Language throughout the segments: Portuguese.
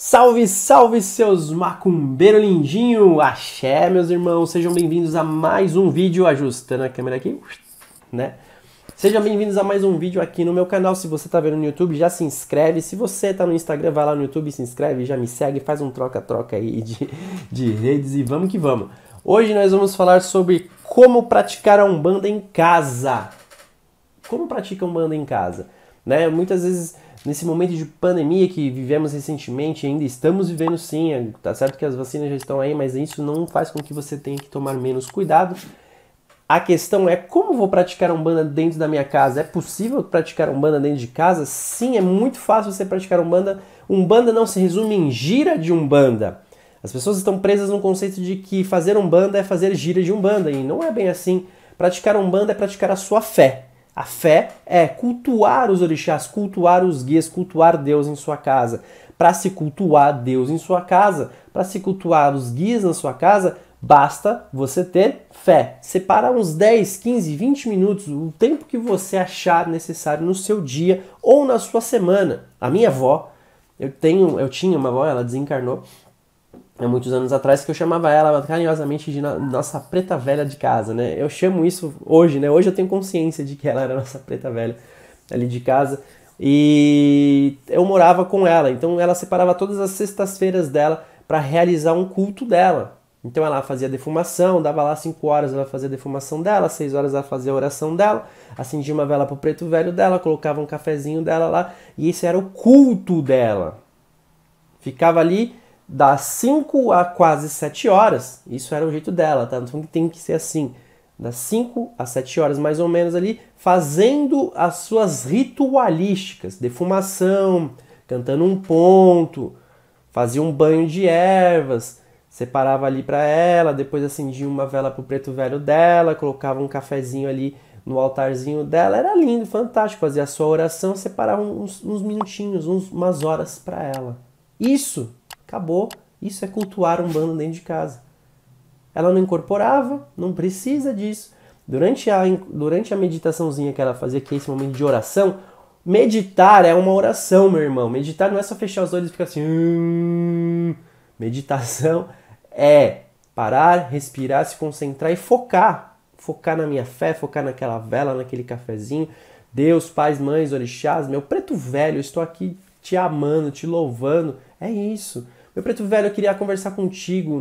Salve, salve seus macumbeiro lindinho! Axé, meus irmãos, sejam bem-vindos a mais um vídeo, ajustando a câmera aqui, né? Sejam bem-vindos a mais um vídeo aqui no meu canal. Se você tá vendo no YouTube, já se inscreve. Se você tá no Instagram, vai lá no YouTube, se inscreve, já me segue, faz um troca-troca aí de, de redes e vamos que vamos. Hoje nós vamos falar sobre como praticar a Umbanda em casa. Como praticar a Umbanda em casa, né? Muitas vezes nesse momento de pandemia que vivemos recentemente, ainda estamos vivendo sim, é, tá certo que as vacinas já estão aí, mas isso não faz com que você tenha que tomar menos cuidado. A questão é como vou praticar umbanda dentro da minha casa? É possível praticar umbanda dentro de casa? Sim, é muito fácil você praticar umbanda. Umbanda não se resume em gira de umbanda. As pessoas estão presas no conceito de que fazer umbanda é fazer gira de umbanda e não é bem assim. Praticar umbanda é praticar a sua fé. A fé é cultuar os orixás, cultuar os guias, cultuar Deus em sua casa. Para se cultuar Deus em sua casa, para se cultuar os guias na sua casa, basta você ter fé. Separa uns 10, 15, 20 minutos, o tempo que você achar necessário no seu dia ou na sua semana. A minha avó, eu tenho, eu tinha uma avó, ela desencarnou, há muitos anos atrás que eu chamava ela carinhosamente de nossa preta velha de casa, né? Eu chamo isso hoje, né? Hoje eu tenho consciência de que ela era nossa preta velha ali de casa e eu morava com ela, então ela separava todas as sextas-feiras dela para realizar um culto dela. Então ela fazia defumação, dava lá 5 horas ela fazia a defumação dela, 6 horas ela fazia a oração dela, acendia uma vela pro preto velho dela, colocava um cafezinho dela lá, e esse era o culto dela. Ficava ali das 5 a quase 7 horas, isso era o jeito dela, tá? Então tem que ser assim, das 5 às 7 horas mais ou menos ali, fazendo as suas ritualísticas, defumação, cantando um ponto, fazia um banho de ervas, separava ali para ela, depois acendia uma vela pro preto velho dela, colocava um cafezinho ali no altarzinho dela, era lindo, fantástico, fazia a sua oração, separava uns, uns minutinhos, uns, umas horas para ela. Isso Acabou. Isso é cultuar um bando dentro de casa. Ela não incorporava, não precisa disso. Durante a, durante a meditaçãozinha que ela fazia, que é esse momento de oração, meditar é uma oração, meu irmão. Meditar não é só fechar os olhos e ficar assim. Hum. Meditação é parar, respirar, se concentrar e focar. Focar na minha fé, focar naquela vela, naquele cafezinho. Deus, pais, mães, orixás, meu preto velho, estou aqui te amando, te louvando. É isso. Meu preto velho, eu queria conversar contigo.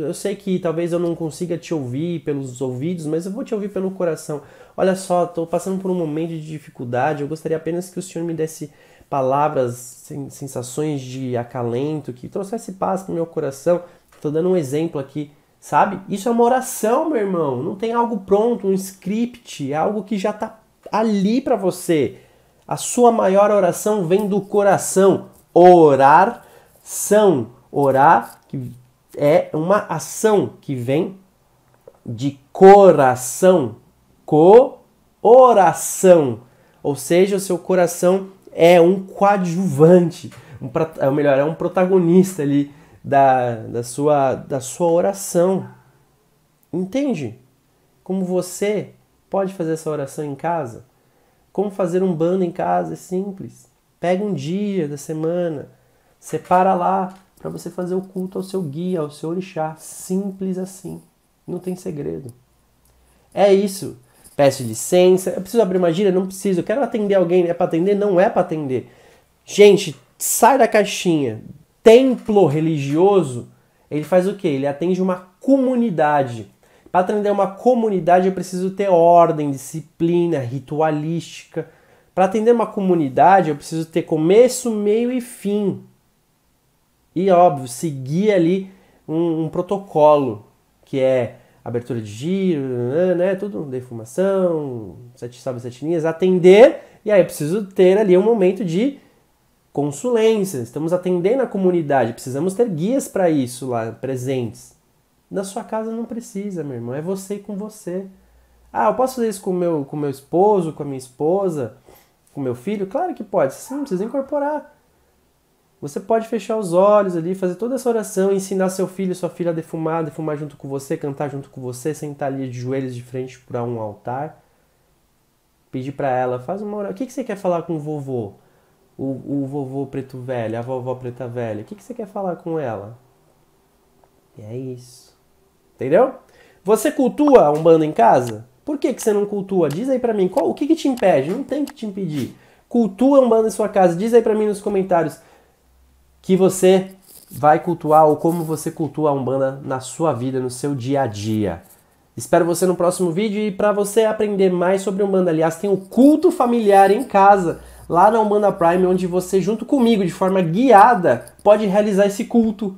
Eu sei que talvez eu não consiga te ouvir pelos ouvidos, mas eu vou te ouvir pelo coração. Olha só, estou passando por um momento de dificuldade. Eu gostaria apenas que o senhor me desse palavras, sensações de acalento, que trouxesse paz para o meu coração. Estou dando um exemplo aqui, sabe? Isso é uma oração, meu irmão. Não tem algo pronto, um script, é algo que já está ali para você. A sua maior oração vem do coração. Orar são Orar que é uma ação que vem de coração, co-oração. Ou seja, o seu coração é um coadjuvante, um, é, ou melhor, é um protagonista ali da, da, sua, da sua oração. Entende? Como você pode fazer essa oração em casa? Como fazer um bando em casa é simples. Pega um dia da semana, separa lá para você fazer o culto ao seu guia, ao seu orixá, simples assim. Não tem segredo. É isso. Peço licença. Eu preciso abrir uma gira, Não preciso. Eu quero atender alguém. É para atender? Não é para atender. Gente, sai da caixinha. Templo religioso, ele faz o quê? Ele atende uma comunidade. Para atender uma comunidade, eu preciso ter ordem, disciplina, ritualística. Para atender uma comunidade, eu preciso ter começo, meio e fim. E óbvio, seguir ali um, um protocolo, que é abertura de giro, né, tudo, defumação, sete salves, sete linhas, atender, e aí eu preciso ter ali um momento de consulência, estamos atendendo a comunidade, precisamos ter guias para isso lá, presentes. Na sua casa não precisa, meu irmão, é você com você. Ah, eu posso fazer isso com meu, o com meu esposo, com a minha esposa, com meu filho? Claro que pode, sim, precisa incorporar. Você pode fechar os olhos ali, fazer toda essa oração, ensinar seu filho, sua filha a defumar, defumar junto com você, cantar junto com você, sentar ali de joelhos de frente para um altar. Pedir para ela, faz uma oração. O que, que você quer falar com o vovô? O, o vovô preto velho, a vovó preta velha. O que, que você quer falar com ela? E é isso. Entendeu? Você cultua um bando em casa? Por que, que você não cultua? Diz aí pra mim, qual, o que, que te impede? Não tem que te impedir. Cultua um bando em sua casa. Diz aí pra mim nos comentários que você vai cultuar ou como você cultua a Umbanda na sua vida, no seu dia a dia. Espero você no próximo vídeo e para você aprender mais sobre Umbanda, aliás, tem o um culto familiar em casa, lá na Umbanda Prime, onde você, junto comigo, de forma guiada, pode realizar esse culto.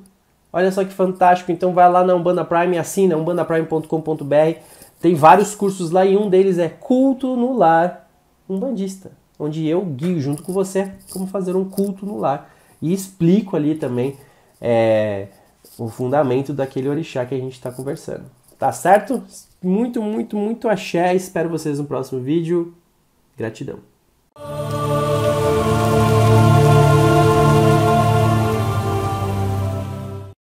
Olha só que fantástico, então vai lá na Umbanda Prime, assina umbandaprime.com.br, tem vários cursos lá e um deles é Culto no Lar Umbandista, onde eu guio junto com você como fazer um culto no lar e explico ali também é, o fundamento daquele orixá que a gente está conversando. Tá certo? Muito, muito, muito axé. Espero vocês no próximo vídeo. Gratidão.